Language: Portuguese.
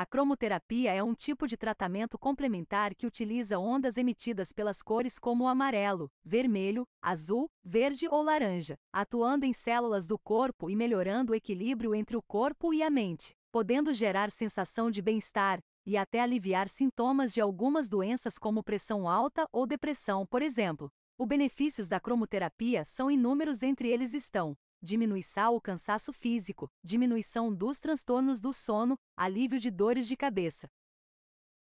A cromoterapia é um tipo de tratamento complementar que utiliza ondas emitidas pelas cores como o amarelo, vermelho, azul, verde ou laranja, atuando em células do corpo e melhorando o equilíbrio entre o corpo e a mente, podendo gerar sensação de bem-estar e até aliviar sintomas de algumas doenças como pressão alta ou depressão, por exemplo. Os benefícios da cromoterapia são inúmeros, entre eles estão diminuição ao cansaço físico, diminuição dos transtornos do sono, alívio de dores de cabeça.